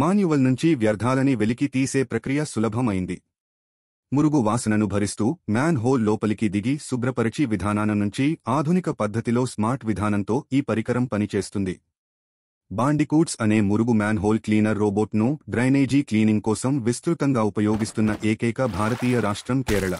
manual నుంచి వ్యర్థాలని వెలికి తీసే ప్రక్రియ సులభమైంది మురుగు వాసనను భరిస్తూ మ్యాన్ హోల్ లోపలికి దిగి శుభ్రపరిచి విధానాన నుంచి ఆధునిక పద్ధతిలో స్మార్ట్ విధానంతో ఈ పరికరం పనిచేస్తుంది బాండికూట్స్ అనే మురుగు మ్యాన్ హోల్ క్లీనర్ రోబోట్ను డ్రైనేజీ క్లీనింగ్ కోసం విస్తృతంగా ఉపయోగిస్తున్న ఏకైక భారతీయ రాష్ట్రం కేరళ